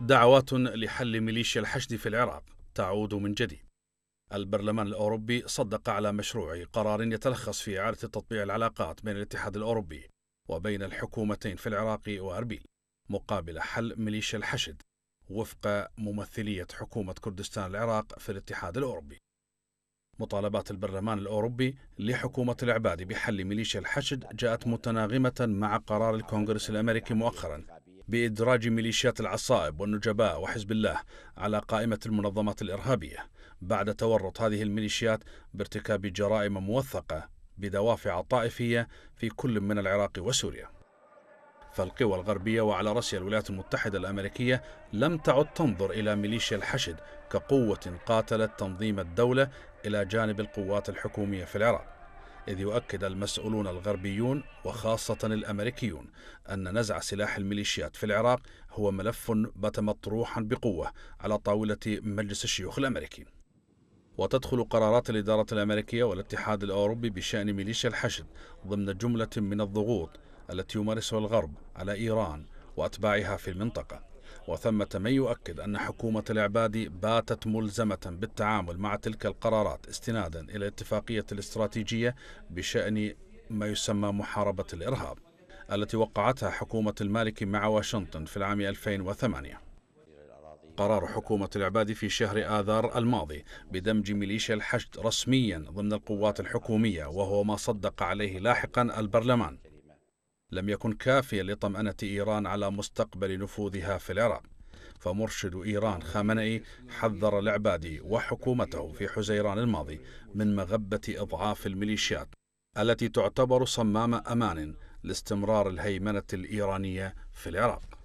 دعوات لحل ميليشيا الحشد في العراق تعود من جديد البرلمان الأوروبي صدق على مشروع قرار يتلخص في إعادة تطبيع العلاقات بين الاتحاد الأوروبي وبين الحكومتين في العراق وأربيل مقابل حل ميليشيا الحشد وفق ممثلية حكومة كردستان العراق في الاتحاد الأوروبي مطالبات البرلمان الأوروبي لحكومة العبادي بحل ميليشيا الحشد جاءت متناغمة مع قرار الكونغرس الأمريكي مؤخرا بإدراج ميليشيات العصائب والنجباء وحزب الله على قائمة المنظمات الإرهابية بعد تورط هذه الميليشيات بارتكاب جرائم موثقة بدوافع طائفية في كل من العراق وسوريا فالقوى الغربية وعلى رأسها الولايات المتحدة الأمريكية لم تعد تنظر إلى ميليشيا الحشد كقوة قاتلت تنظيم الدولة إلى جانب القوات الحكومية في العراق إذ يؤكد المسؤولون الغربيون وخاصة الأمريكيون أن نزع سلاح الميليشيات في العراق هو ملف بات مطروحا بقوة على طاولة مجلس الشيوخ الأمريكي وتدخل قرارات الإدارة الأمريكية والاتحاد الأوروبي بشأن ميليشيا الحشد ضمن جملة من الضغوط التي يمارسها الغرب على إيران وأتباعها في المنطقة وثمة من يؤكد أن حكومة العبادي باتت ملزمة بالتعامل مع تلك القرارات استنادا إلى اتفاقية الاستراتيجية بشأن ما يسمى محاربة الإرهاب التي وقعتها حكومة المالكي مع واشنطن في العام 2008 قرار حكومة العبادي في شهر آذار الماضي بدمج ميليشيا الحشد رسميا ضمن القوات الحكومية وهو ما صدق عليه لاحقا البرلمان لم يكن كافيا لطمأنة إيران على مستقبل نفوذها في العراق فمرشد إيران خامنئي حذر العبادي وحكومته في حزيران الماضي من مغبة إضعاف الميليشيات التي تعتبر صمام أمان لاستمرار الهيمنة الإيرانية في العراق